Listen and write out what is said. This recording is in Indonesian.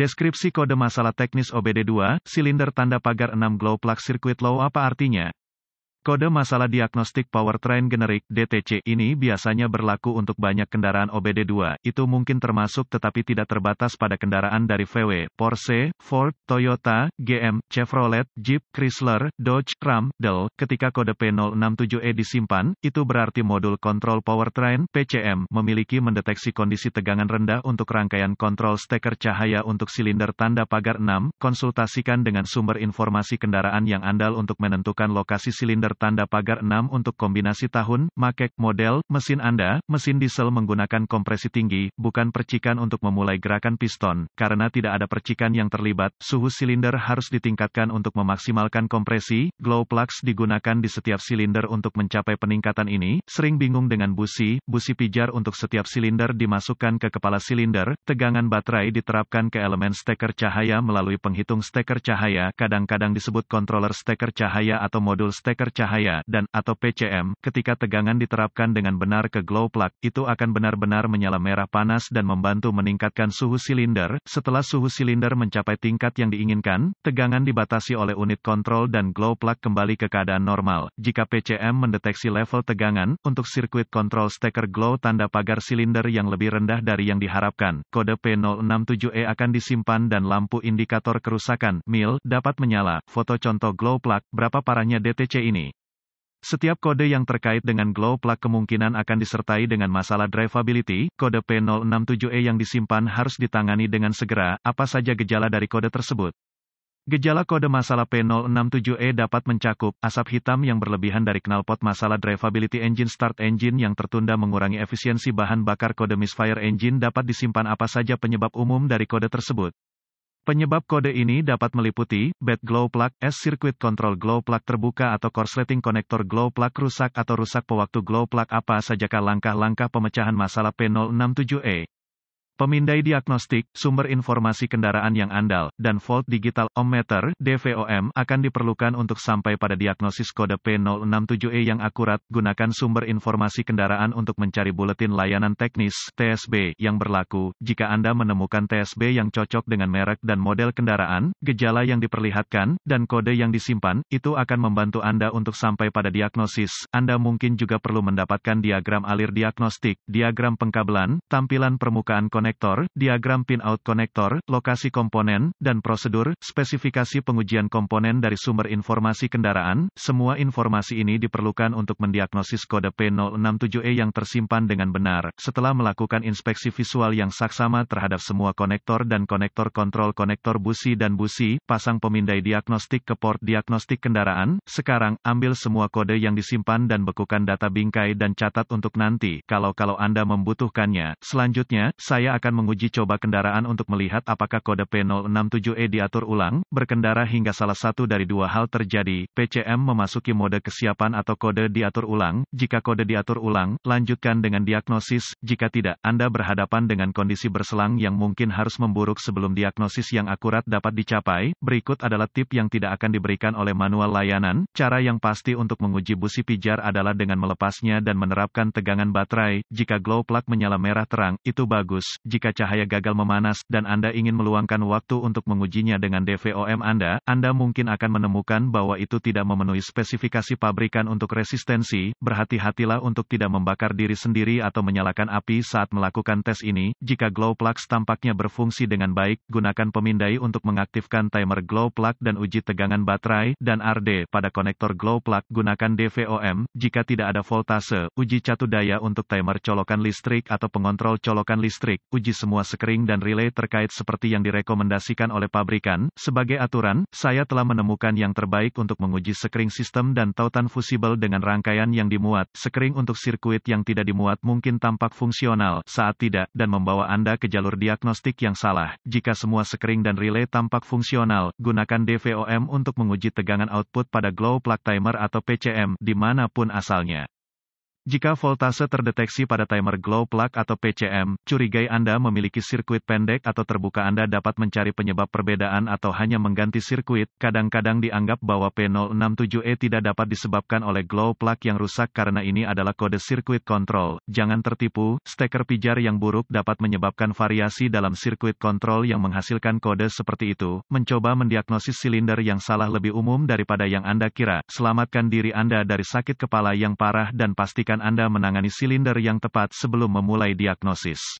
Deskripsi kode masalah teknis OBD2, silinder tanda pagar 6 glow plug circuit low apa artinya? Kode masalah diagnostik powertrain generik (DTC) ini biasanya berlaku untuk banyak kendaraan OBD2, itu mungkin termasuk tetapi tidak terbatas pada kendaraan dari VW, Porsche, Ford, Toyota, GM, Chevrolet, Jeep, Chrysler, Dodge, Ram, Dell. Ketika kode P067E disimpan, itu berarti modul kontrol powertrain (PCM) memiliki mendeteksi kondisi tegangan rendah untuk rangkaian kontrol steker cahaya untuk silinder tanda pagar 6. Konsultasikan dengan sumber informasi kendaraan yang andal untuk menentukan lokasi silinder bertanda pagar 6 untuk kombinasi tahun, makek, model, mesin Anda, mesin diesel menggunakan kompresi tinggi, bukan percikan untuk memulai gerakan piston, karena tidak ada percikan yang terlibat, suhu silinder harus ditingkatkan untuk memaksimalkan kompresi, glow plugs digunakan di setiap silinder untuk mencapai peningkatan ini, sering bingung dengan busi, busi pijar untuk setiap silinder dimasukkan ke kepala silinder, tegangan baterai diterapkan ke elemen steker cahaya melalui penghitung steker cahaya, kadang-kadang disebut controller steker cahaya atau modul steker cahaya, cahaya dan atau PCM, ketika tegangan diterapkan dengan benar ke glow plug, itu akan benar-benar menyala merah panas dan membantu meningkatkan suhu silinder. Setelah suhu silinder mencapai tingkat yang diinginkan, tegangan dibatasi oleh unit kontrol dan glow plug kembali ke keadaan normal. Jika PCM mendeteksi level tegangan, untuk sirkuit kontrol steker glow tanda pagar silinder yang lebih rendah dari yang diharapkan, kode P067E akan disimpan dan lampu indikator kerusakan, MIL, dapat menyala. Foto contoh glow plug, berapa parahnya DTC ini? Setiap kode yang terkait dengan glow plug kemungkinan akan disertai dengan masalah drivability, kode P067E yang disimpan harus ditangani dengan segera, apa saja gejala dari kode tersebut. Gejala kode masalah P067E dapat mencakup asap hitam yang berlebihan dari knalpot masalah drivability engine start engine yang tertunda mengurangi efisiensi bahan bakar kode misfire engine dapat disimpan apa saja penyebab umum dari kode tersebut. Penyebab kode ini dapat meliputi, bad glow plug, S circuit control glow plug terbuka atau korsleting konektor glow plug rusak atau rusak pewaktu glow plug apa sajakah langkah-langkah pemecahan masalah P067E. Pemindai diagnostik, sumber informasi kendaraan yang andal, dan volt digital, ohmmeter, DVOM, akan diperlukan untuk sampai pada diagnosis kode P067E yang akurat, gunakan sumber informasi kendaraan untuk mencari buletin layanan teknis, TSB, yang berlaku, jika Anda menemukan TSB yang cocok dengan merek dan model kendaraan, gejala yang diperlihatkan, dan kode yang disimpan, itu akan membantu Anda untuk sampai pada diagnosis, Anda mungkin juga perlu mendapatkan diagram alir diagnostik, diagram pengkabelan, tampilan permukaan kondisi konektor, diagram pinout konektor, lokasi komponen, dan prosedur, spesifikasi pengujian komponen dari sumber informasi kendaraan, semua informasi ini diperlukan untuk mendiagnosis kode P067E yang tersimpan dengan benar. Setelah melakukan inspeksi visual yang saksama terhadap semua konektor dan konektor kontrol konektor busi dan busi, pasang pemindai diagnostik ke port diagnostik kendaraan, sekarang, ambil semua kode yang disimpan dan bekukan data bingkai dan catat untuk nanti, kalau-kalau Anda membutuhkannya. Selanjutnya, saya akan menguji coba kendaraan untuk melihat apakah kode P067E diatur ulang, berkendara hingga salah satu dari dua hal terjadi, PCM memasuki mode kesiapan atau kode diatur ulang, jika kode diatur ulang, lanjutkan dengan diagnosis, jika tidak, Anda berhadapan dengan kondisi berselang yang mungkin harus memburuk sebelum diagnosis yang akurat dapat dicapai, berikut adalah tip yang tidak akan diberikan oleh manual layanan, cara yang pasti untuk menguji busi pijar adalah dengan melepasnya dan menerapkan tegangan baterai, jika glow plug menyala merah terang, itu bagus, jika cahaya gagal memanas dan Anda ingin meluangkan waktu untuk mengujinya dengan DVOM Anda, Anda mungkin akan menemukan bahwa itu tidak memenuhi spesifikasi pabrikan untuk resistensi. Berhati-hatilah untuk tidak membakar diri sendiri atau menyalakan api saat melakukan tes ini. Jika glow plug tampaknya berfungsi dengan baik, gunakan pemindai untuk mengaktifkan timer glow plug dan uji tegangan baterai dan RD pada konektor glow plug. Gunakan DVOM jika tidak ada voltase, uji catu daya untuk timer colokan listrik atau pengontrol colokan listrik uji semua sekering dan relay terkait seperti yang direkomendasikan oleh pabrikan. Sebagai aturan, saya telah menemukan yang terbaik untuk menguji sekering sistem dan tautan fusible dengan rangkaian yang dimuat. Sekering untuk sirkuit yang tidak dimuat mungkin tampak fungsional saat tidak, dan membawa Anda ke jalur diagnostik yang salah. Jika semua sekering dan relay tampak fungsional, gunakan DVOM untuk menguji tegangan output pada glow plug timer atau PCM dimanapun asalnya. Jika voltase terdeteksi pada timer glow plug atau PCM, curigai Anda memiliki sirkuit pendek atau terbuka Anda dapat mencari penyebab perbedaan atau hanya mengganti sirkuit. Kadang-kadang dianggap bahwa P067E tidak dapat disebabkan oleh glow plug yang rusak karena ini adalah kode sirkuit kontrol. Jangan tertipu, steker pijar yang buruk dapat menyebabkan variasi dalam sirkuit kontrol yang menghasilkan kode seperti itu. Mencoba mendiagnosis silinder yang salah lebih umum daripada yang Anda kira. Selamatkan diri Anda dari sakit kepala yang parah dan pastikan akan Anda menangani silinder yang tepat sebelum memulai diagnosis.